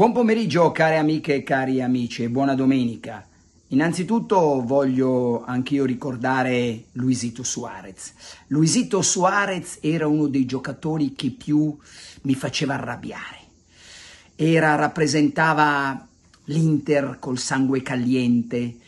Buon pomeriggio care amiche e cari amici e buona domenica. Innanzitutto voglio anch'io ricordare Luisito Suarez. Luisito Suarez era uno dei giocatori che più mi faceva arrabbiare. Era, rappresentava l'Inter col sangue caliente,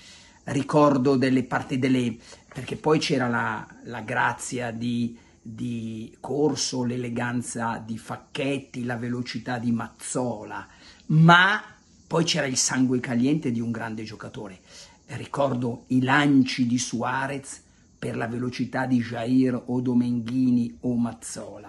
ricordo delle parti delle... perché poi c'era la, la grazia di di Corso, l'eleganza di Facchetti, la velocità di Mazzola, ma poi c'era il sangue caliente di un grande giocatore. Ricordo i lanci di Suarez per la velocità di Jair o Domenghini o Mazzola.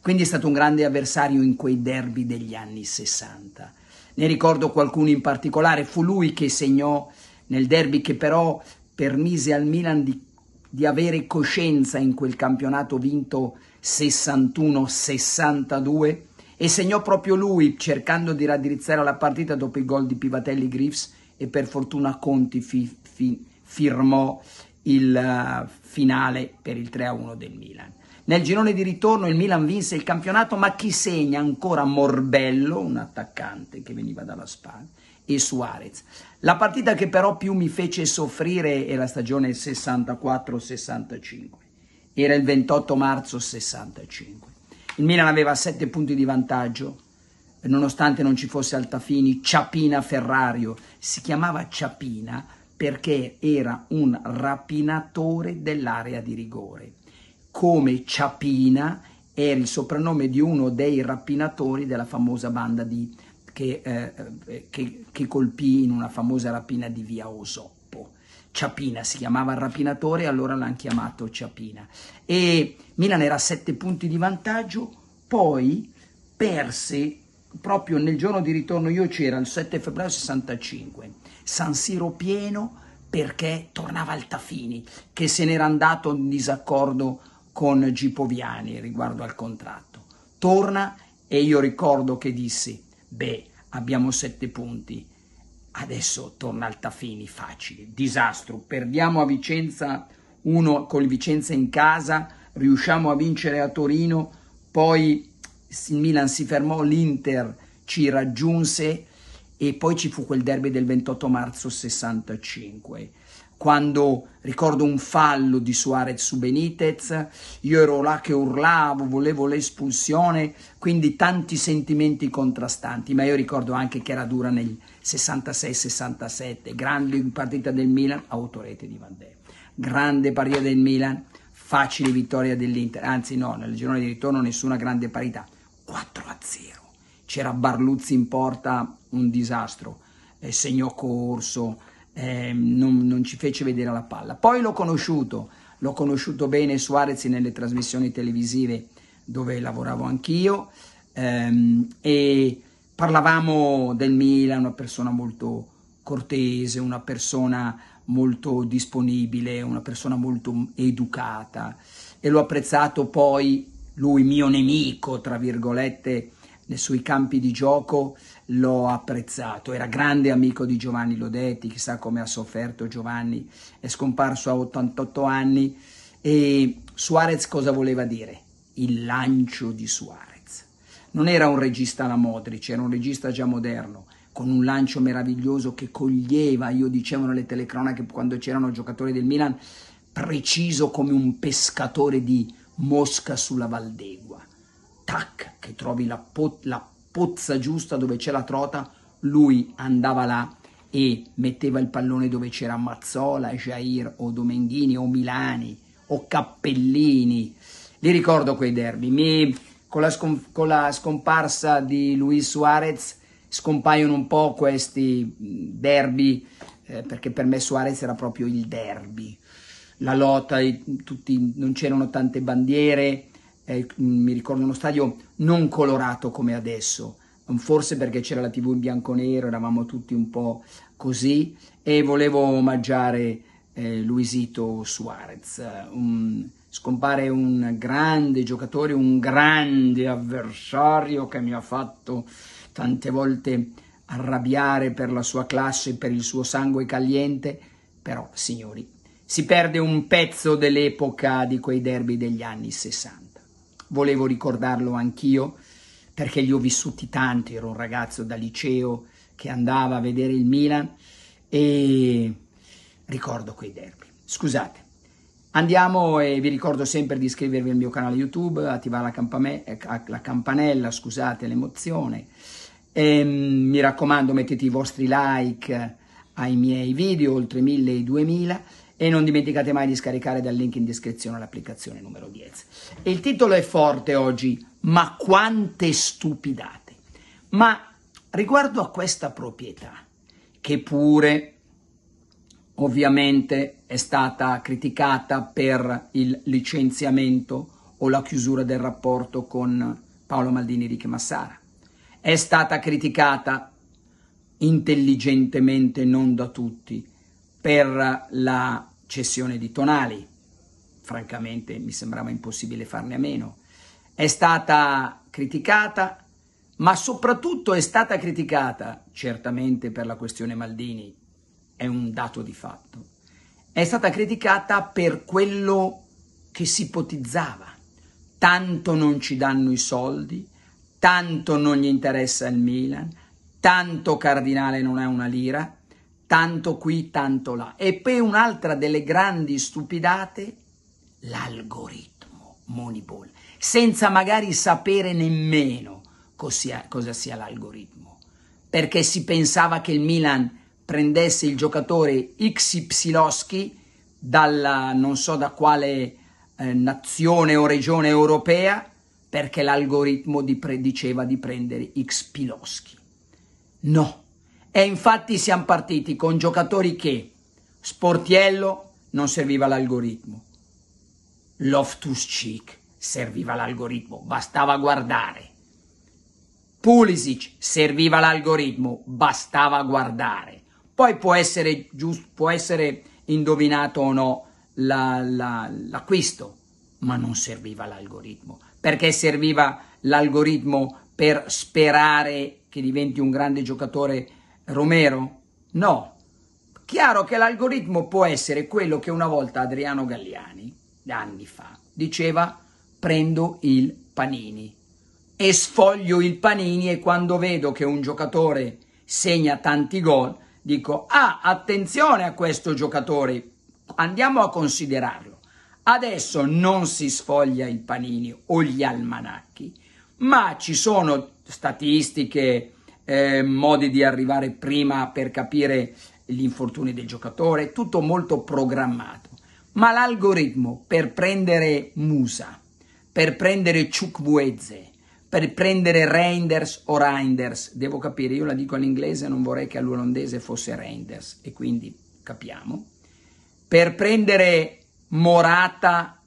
Quindi è stato un grande avversario in quei derby degli anni 60. Ne ricordo qualcuno in particolare, fu lui che segnò nel derby che però permise al Milan di, di avere coscienza in quel campionato vinto 61-62 e segnò proprio lui cercando di raddrizzare la partita dopo i gol di Pivatelli Griffs e per fortuna Conti fi- fi- firmò il uh, finale per il 3-1 del Milan. Nel girone di ritorno il Milan vinse il campionato, ma chi segna ancora Morbello, un attaccante che veniva dalla Spagna, e Suarez. La partita che però più mi fece soffrire è la stagione 64-65. Era il 28 marzo 65. Il Milan aveva 7 punti di vantaggio, nonostante non ci fosse Altafini, Ciapina Ferrario. Si chiamava Ciapina perché era un rapinatore dell'area di rigore. Come Ciapina era il soprannome di uno dei rapinatori della famosa banda di, che, eh, eh che, che colpì in una famosa rapina di via Osò. Ciapina, si chiamava il rapinatore e allora l'hanno chiamato Ciapina. E Milan era a 7 punti di vantaggio, poi perse proprio nel giorno di ritorno, io c'era il 7 febbraio 65, San Siro pieno perché tornava Altafini che se n'era andato in disaccordo con Gipoviani riguardo al contratto. Torna e io ricordo che dissi, beh abbiamo 7 punti, Adesso torna Altafini facile, disastro, perdiamo a Vicenza 1 con il Vicenza in casa, riusciamo a vincere a Torino, poi il Milan si fermò, l'Inter ci raggiunse e poi ci fu quel derby del 28 marzo 65 quando ricordo un fallo di Suarez su Benitez, io ero là che urlavo, volevo l'espulsione, quindi tanti sentimenti contrastanti, ma io ricordo anche che era dura nel 66-67, grande partita del Milan, autorete di Van Dijk, grande partita del Milan, facile vittoria dell'Inter, anzi no, nel girone di ritorno nessuna grande parità, 4-0, c'era Barluzzi in porta, un disastro, eh, segnò Corso, eh, non, non ci fece vedere la palla. Poi l'ho conosciuto, l'ho conosciuto bene Suarez nelle trasmissioni televisive dove lavoravo anch'io ehm, e parlavamo del Milan, una persona molto cortese, una persona molto disponibile, una persona molto educata e l'ho apprezzato poi lui mio nemico, tra virgolette, nei suoi campi di gioco l'ho apprezzato. Era grande amico di Giovanni Lodetti, chissà come ha sofferto Giovanni, è scomparso a 88 anni. E Suarez cosa voleva dire? Il lancio di Suarez. Non era un regista alla Modric, era un regista già moderno, con un lancio meraviglioso che coglieva, io dicevano le telecronache quando c'erano giocatori del Milan, preciso come un pescatore di mosca sulla Valdegua. Tac, che trovi la, pot- la pozza giusta dove c'è la trota, lui andava là e metteva il pallone dove c'era Mazzola, Jair o Domenghini o Milani o Cappellini. Li ricordo quei derby. Mi, con, la scom- con, la scomparsa di Luis Suarez scompaiono un po' questi derby, eh, perché per me Suarez era proprio il derby. La lotta, tutti, non c'erano tante bandiere, eh, mi ricordo uno stadio non colorato come adesso, mm, forse perché c'era la tv in bianco e nero, eravamo tutti un po' così e volevo omaggiare eh, Luisito Suarez, un, mm, scompare un grande giocatore, un grande avversario che mi ha fatto tante volte arrabbiare per la sua classe, per il suo sangue caliente, però signori, si perde un pezzo dell'epoca di quei derby degli anni 60 volevo ricordarlo anch'io perché li ho vissuti tanti, ero un ragazzo da liceo che andava a vedere il Milan e ricordo quei derby. Scusate. Andiamo e vi ricordo sempre di iscrivervi al mio canale YouTube, attivare la, campame, eh, la campanella, scusate l'emozione. Ehm, mi raccomando mettete i vostri like ai miei video, oltre 1000 e 2000 e non dimenticate mai di scaricare dal link in descrizione l'applicazione numero 10. E Il titolo è forte oggi, ma quante stupidate. Ma riguardo a questa proprietà, che pure ovviamente è stata criticata per il licenziamento o la chiusura del rapporto con Paolo Maldini Ricchi Massara. È stata criticata intelligentemente non da tutti per la cessione di Tonali, francamente mi sembrava impossibile farne a meno, è stata criticata, ma soprattutto è stata criticata, certamente per la questione Maldini, è un dato di fatto, è stata criticata per quello che si ipotizzava, tanto non ci danno i soldi, tanto non gli interessa il Milan, tanto Cardinale non è una lira, tanto qui, tanto là. E poi un'altra delle grandi stupidate, l'algoritmo Moneyball, senza magari sapere nemmeno cosia, cosa sia l'algoritmo, perché si pensava che il Milan prendesse il giocatore XY dalla non so da quale eh, nazione o regione europea perché l'algoritmo di pre- diceva di prendere X Piloschi. No, e infatti siamo partiti con giocatori che Sportiello non serviva l'algoritmo, Loftus Cheek serviva l'algoritmo, bastava guardare, Pulisic serviva l'algoritmo, bastava guardare. Poi può essere, giusto, può essere indovinato o no la, la, l'acquisto, ma non serviva l'algoritmo, perché serviva l'algoritmo per sperare che diventi un grande giocatore Romero? No. Chiaro che l'algoritmo può essere quello che una volta Adriano Galliani, anni fa, diceva prendo il panini e sfoglio il panini e quando vedo che un giocatore segna tanti gol dico ah attenzione a questo giocatore andiamo a considerarlo adesso non si sfoglia il panini o gli almanacchi ma ci sono statistiche eh, modi di arrivare prima per capire gli infortuni del giocatore, tutto molto programmato. Ma l'algoritmo per prendere Musa, per prendere Chukwueze, per prendere Reinders o Reinders, devo capire, io la dico all'inglese, non vorrei che all'olandese fosse Reinders, e quindi capiamo, per prendere Morata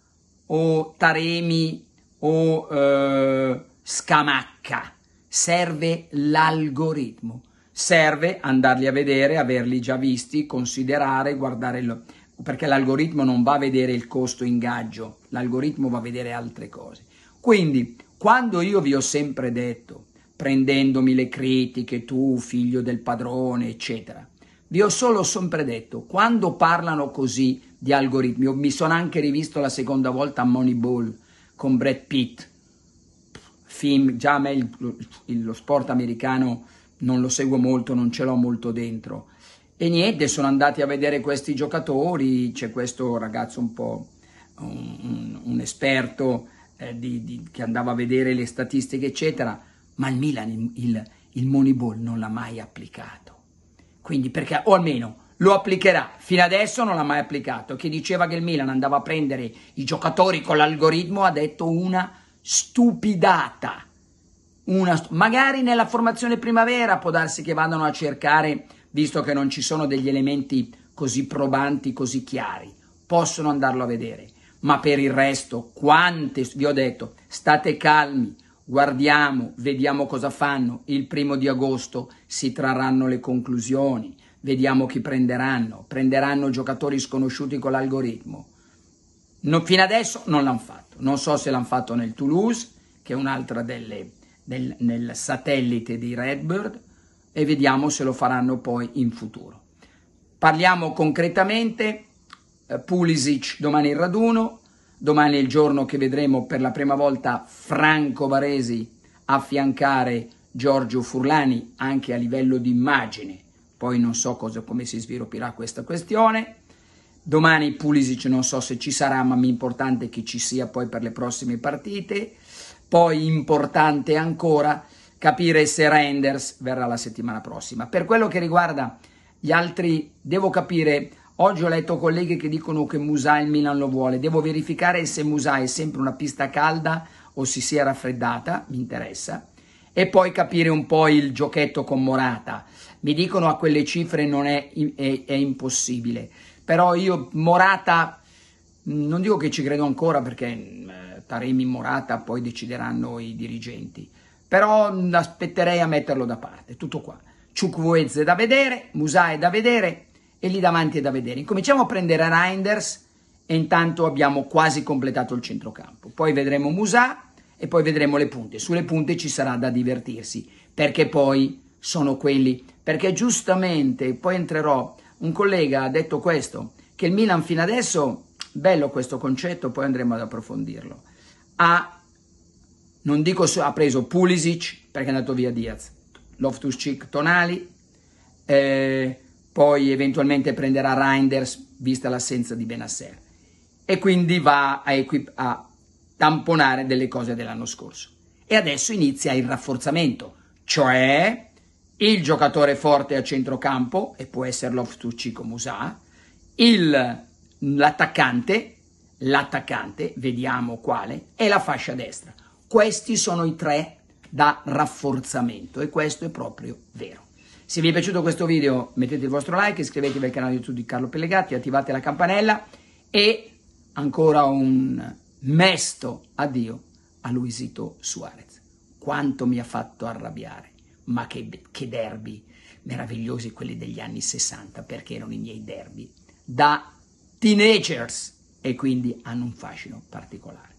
o Taremi o eh, Scamacca, serve l'algoritmo, serve andarli a vedere, averli già visti, considerare, guardare il... perché l'algoritmo non va a vedere il costo ingaggio, l'algoritmo va a vedere altre cose. Quindi, quando io vi ho sempre detto, prendendomi le critiche, tu figlio del padrone, eccetera, vi ho solo sempre detto, quando parlano così di algoritmi, mi sono anche rivisto la seconda volta a Moneyball con Brad Pitt, film, già a me il, lo sport americano non lo seguo molto, non ce l'ho molto dentro. E niente, sono andati a vedere questi giocatori, c'è questo ragazzo un po' un, un, un esperto eh, di, di, che andava a vedere le statistiche, eccetera, ma il Milan il, il Moneyball non l'ha mai applicato. Quindi perché, o almeno lo applicherà, fino adesso non l'ha mai applicato. Chi diceva che il Milan andava a prendere i giocatori con l'algoritmo ha detto una stupidata. Una, magari nella formazione primavera può darsi che vadano a cercare, visto che non ci sono degli elementi così probanti, così chiari, possono andarlo a vedere. Ma per il resto, quante, vi ho detto, state calmi, guardiamo, vediamo cosa fanno. Il primo di agosto si trarranno le conclusioni, vediamo chi prenderanno. Prenderanno giocatori sconosciuti con l'algoritmo. No, fino adesso non l'hanno fatto fatto. Non so se l'hanno fatto nel Toulouse, che è un'altra delle, del, nel satellite di Redbird, e vediamo se lo faranno poi in futuro. Parliamo concretamente, eh, Pulisic domani il raduno, domani è il giorno che vedremo per la prima volta Franco Varesi affiancare Giorgio Furlani anche a livello di immagine, poi non so cosa, come si svilupperà questa questione. Domani Pulisic non so se ci sarà, ma mi è importante che ci sia poi per le prossime partite. Poi importante ancora capire se Renders verrà la settimana prossima. Per quello che riguarda gli altri, devo capire, oggi ho letto colleghi che dicono che Musa il Milan lo vuole, devo verificare se Musa è sempre una pista calda o si sia raffreddata, mi interessa. E poi capire un po' il giochetto con Morata. Mi dicono a quelle cifre non è, è, è impossibile però io Morata mm, non dico che ci credo ancora perché eh, Taremi Morata poi decideranno i dirigenti, però aspetterei a metterlo da parte, tutto qua. Ciukwuez è da vedere, Musà è da vedere e lì davanti è da vedere. Incominciamo a prendere Reinders e intanto abbiamo quasi completato il centrocampo. Poi vedremo Musà e poi vedremo le punte. Sulle punte ci sarà da divertirsi perché poi sono quelli, perché giustamente poi entrerò un collega ha detto questo, che il Milan fino adesso, bello questo concetto, poi andremo ad approfondirlo, ha, non dico ha preso Pulisic, perché è andato via Diaz, Loftus-Cheek, Tonali, eh, poi eventualmente prenderà Reinders, vista l'assenza di Benasser, e quindi va a, equip- a tamponare delle cose dell'anno scorso. E adesso inizia il rafforzamento, cioè il giocatore forte a centrocampo, e può essere Loftus-Cheek o Musà, l'attaccante, l'attaccante, vediamo quale, e la fascia destra. Questi sono i tre da rafforzamento e questo è proprio vero. Se vi è piaciuto questo video mettete il vostro like, iscrivetevi al canale YouTube di Carlo Pellegatti, attivate la campanella e ancora un mesto addio a Luisito Suarez. Quanto mi ha fatto arrabbiare ma che, che derby meravigliosi quelli degli anni 60 perché erano i miei derby da teenagers e quindi hanno un fascino particolare.